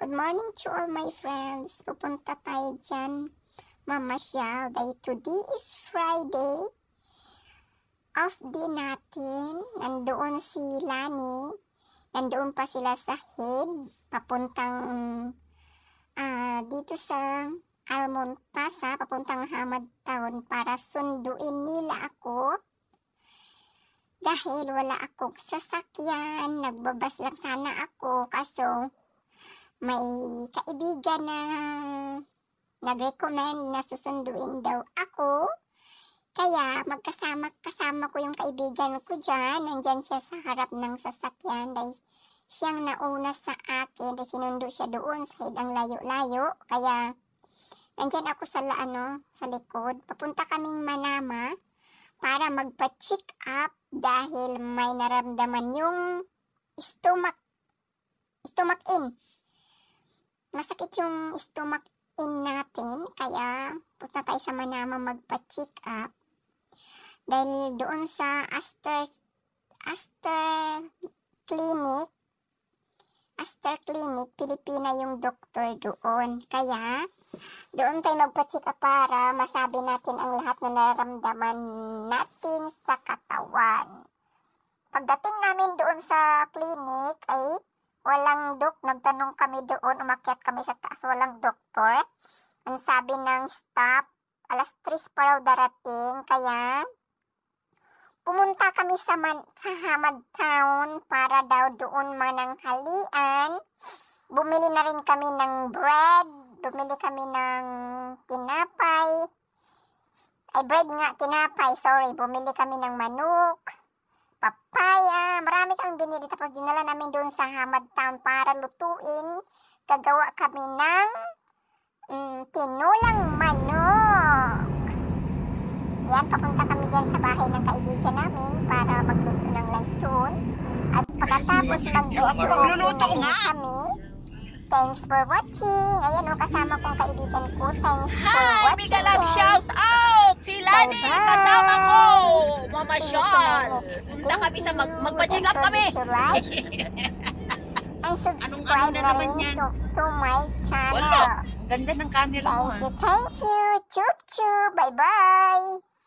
Good morning to all my friends. Pupunta tayo dyan. Mamasyal. Day today is Friday. Off day natin. Nandoon si Lani. Nandoon pa sila sa head. Papuntang uh, dito sa Almontasa. Ah, papuntang Hamad Town para sunduin nila ako. Dahil wala akong sasakyan. Nagbabas lang sana ako. Kaso may kaibigan na nag-recommend na susunduin daw ako. Kaya magkasama kasama ko yung kaibigan ko dyan. Nandyan siya sa harap ng sasakyan. Dahil siyang nauna sa akin. Dahil sinundo siya doon sa hidang layo-layo. Kaya nandyan ako sa, ano, sa likod. Papunta kaming Manama para magpa-check up dahil may naramdaman yung stomach stomach in masakit yung stomach in natin. Kaya punta tayo sa Manama magpa-check up. Dahil doon sa Aster, Aster Clinic, Aster Clinic, Pilipina yung doktor doon. Kaya doon tayo magpa-check up para masabi natin ang lahat na nararamdaman natin sa katawan. Pagdating namin doon sa clinic ay walang dok. Nagtanong kami doon, umakyat kami sa taas, walang doktor. Ang sabi ng staff, alas 3 pa raw darating, kaya pumunta kami sa, man, sa Hamad Town para daw doon mananghalian. Bumili na rin kami ng bread, bumili kami ng tinapay. Ay, bread nga, tinapay, sorry. Bumili kami ng manok, papaya, marami kami binili. Tapos dinala kami doon sa Hamad Town para lutuin. Gagawa kami ng mm, pinulang manok. Yan, papunta kami dyan sa bahay ng kaibigan namin para magluto ng lunch doon. At pagkatapos ng luto nga kami, Thanks for watching. Ayan o, oh, kasama kong kaibigan ko. Thanks Hi, for watching. Hi, Mika Love. Shout out! Si Lani, kasama ko mamamasyal. Punta kami sa mag magpa-check up kami. And Anong, ano na naman yan? to my channel. Wala. ganda ng camera mo. Ah. Thank you, thank you. Chup chup. Bye-bye.